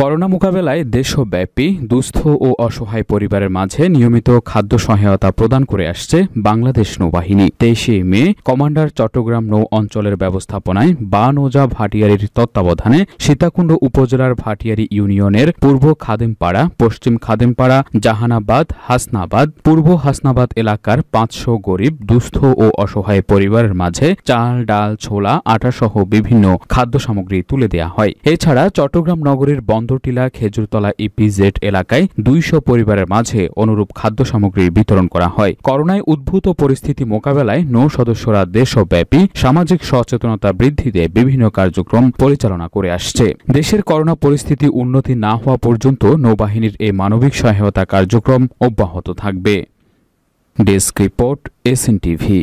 corona মোকাবেলায় দেশব্যাপী দুস্থ ও অসহায় পরিবারের মাঝে নিয়মিত খাদ্য সহায়তা প্রদান করে আসছে বাংলাদেশ নৌবাহিনী তেইশে মে কমান্ডার চট্টগ্রাম নৌ অঞ্চলের ব্যবস্থাপনায় বানওজা ভাটিয়ারির তত্ত্বাবধানে সীতাকুণ্ড উপজেলার ভাটিয়ারি ইউনিয়নের পূর্ব খাদেমপাড়া পশ্চিম খাদেমপাড়া জাহানাবাদ হাসনাবাদ পূর্ব হাসনাবাদ এলাকার পাঁচশো গরিব দুস্থ ও অসহায় পরিবারের মাঝে চাল ডাল ছোলা আটাসহ বিভিন্ন খাদ্য সামগ্রী তুলে দেওয়া হয় এছাড়া চট্টগ্রাম নগরীর বন্ধ বন্দরটিলা খেজুরতলা ইপিজেড e এলাকায় দুইশো পরিবারের মাঝে অনুরূপ খাদ্য সামগ্রী বিতরণ করা হয় করোনায় উদ্ভূত পরিস্থিতি মোকাবেলায় নৌ সদস্যরা দেশব্যাপী সামাজিক সচেতনতা বৃদ্ধিতে বিভিন্ন কার্যক্রম পরিচালনা করে আসছে দেশের করোনা পরিস্থিতি উন্নতি না হওয়া পর্যন্ত নৌবাহিনীর এই মানবিক সহায়তা কার্যক্রম অব্যাহত থাকবে desk report S N TV